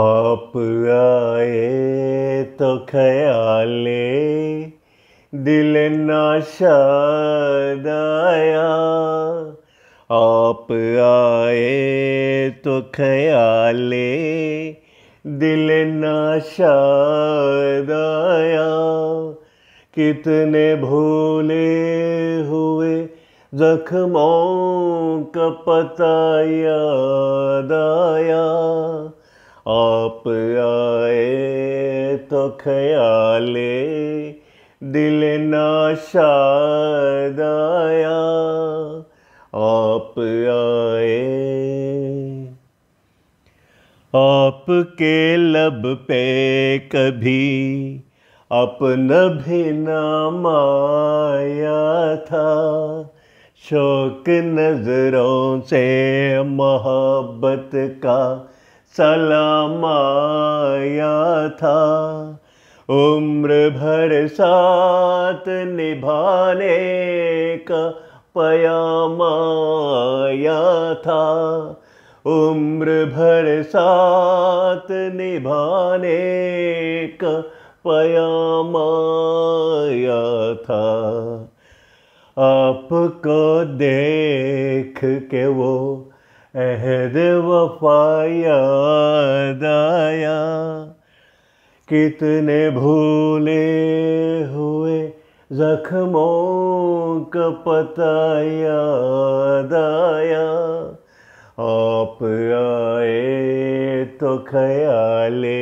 आप आए तो ख्याले दिल नाशाद आया आप आए तो ख्याले दिल नाशाद आया कितने भूले हुए जख्मों का पता याद आया आप आए तो ख्याले दिल नाशाद आया आप आए आपके लब पे कभी अपना भी नाम आया था शौक नज़रों से मोहब्बत का सलाम आया था उम्र भर साथ निभाने का पयाम आया था उम्र भर साथ निभाने का पयाम आया था आपको देख के वो अहद वफायादाया कितने भूले हुए जख्मों का पता याद आया आप आए तो ख्याले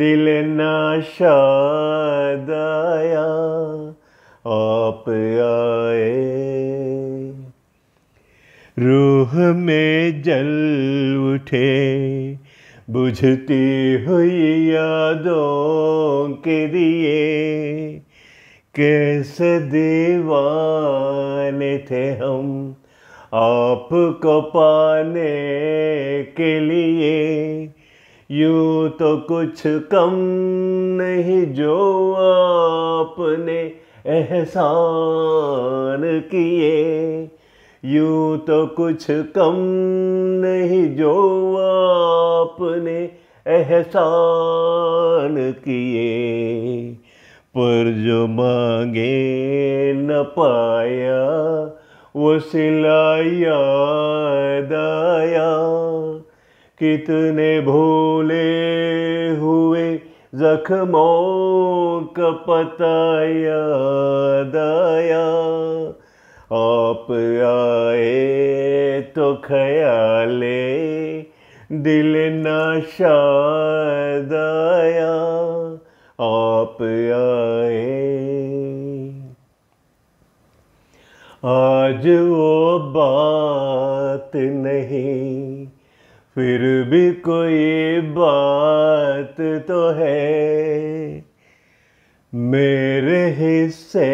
दिल नाशाद आया आप आए रू मोह में जल उठे बुझती हुई यादों के लिए कैसे दीवाने थे हम आपको पाने के लिए यूं तो कुछ कम नहीं जो आपने एहसान किए यूं तो कुछ कम नहीं जो आपने एहसान किए पर जो मांगे न पाया वो सिलाया दाया कितने भोले हुए जख्मों का पताया दाया आप आए तो ख्याले दिल ना शाद आया आप आए आज वो बात नहीं फिर भी कोई बात तो है मेरे हिस्से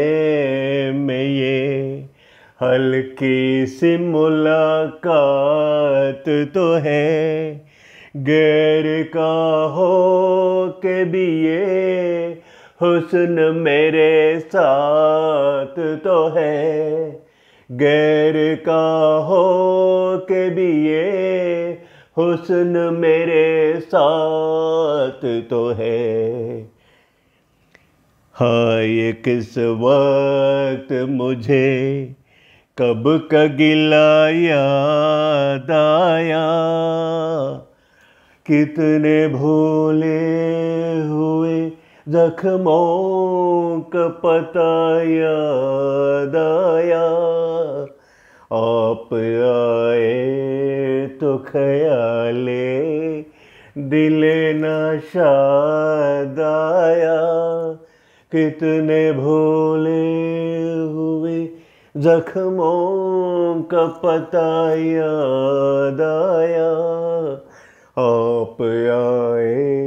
में ये हल्की सी मुलाकात तो है गैर का हो के भी ये हुस्न मेरे साथ तो है गैर का हो के भी ये हुस्न मेरे साथ तो है हाँ ये किस वक्त मुझे कब कगिला याद आया कितने भोले हुए जख्मों का पता याद आया आप आए तो खयाले दिल नशाद आया कितने भोले हुए जख्मों का पता याद आया आप आए